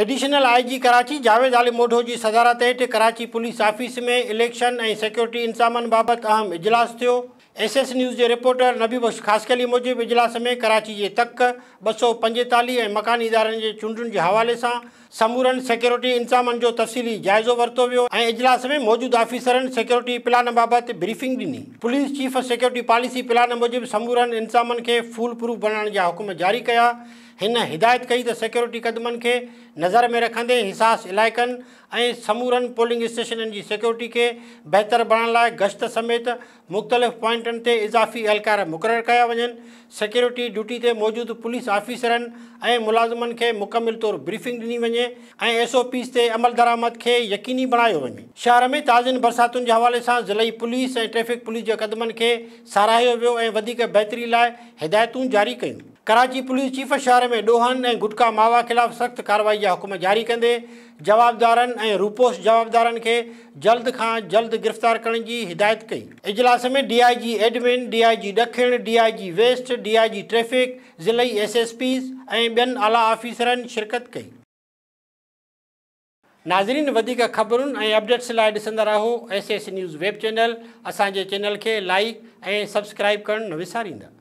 additional I G Karachi Javed Ali Modho की सदारत हेठ कराची पुलिस ऑफ़िस में इलेक्शन ए सिक्योरिटी इंसामनि बाबत अहम इजलास थो एस एस न्यूज़ के रिपोर्टर नबी बख्श ख़ासकली मूजिब इजलास में कराची के तक ॿ सौ पंजेतालीह ऐं मकान इदारनि के हवा से समूरन सिक्योरिटी इंतज़ामनि जो तफ़सीली जाइज़ो वरितो वियो ऐं इजलास में मौजूदु आफिसरनि सिक्योरिटी प्लान बाबति ब्रीफिंग ॾिनी police chief security policy plan मूजिबि समूरनि इंतज़ामनि खे फूल प्रूफ बणाइण जा हुकुम जारी कया हिन हिदायत कई त सिक्योरिटी क़दमनि खे नज़र में रखंदे हिसास इलाइक़नि ऐं समूरनि पोलिंग स्टेशननि जी सिक्योरिटी खे बहितर बणाइण लाइ गश्त समेत मुख़्तलिफ़ पॉइंटनि ते इज़ाफ़ी अहिलकार मुक़ररु कया वञनि सिक्योरिटी ड्यूटी ते मौजूदु पुलिस ऑफिसरनि ऐं मुलाज़िमनि खे मुकमिल तौरु ब्रीफिंग ॾिनी वञे ऐं एस ओ पीस ते अमल दरामद खे यकीनी बणायो वञे शहर में ताज़नि बरसातुनि जे हवाले सां ज़िली पुलिस ऐं ट्रैफ़िक पुलिस जे क़दमनि खे साराहियो वियो ऐं वधीक बहितरी लाइ हिदायतूं जारी कयूं कराची पुलिस चीफ शहर में ॾोहनि ऐं गुटका मावा ख़िलाफ़ु सख़्तु कार्रवाई जा हुकुम जारी कंदे जवाबदारनि ऐं रुपोस जवाबदारनि खे जल्द खां जल्द गिरफ़्तार करण जी हिदायत कई इजलास में D I G admin D I G ॾखिण D I G west D I G traffic ज़िली एस एस पीस ऐं ॿियनि आला आफ़ीसरनि शिरकत कई नाज़रीन वधीक ख़बरूं ऐं अपडेट्स लाइ ॾिसंदा रहो S S news web channel असांजे चैनल खे लाइक ऐं सब्सक्राइब करणु न विसारींदा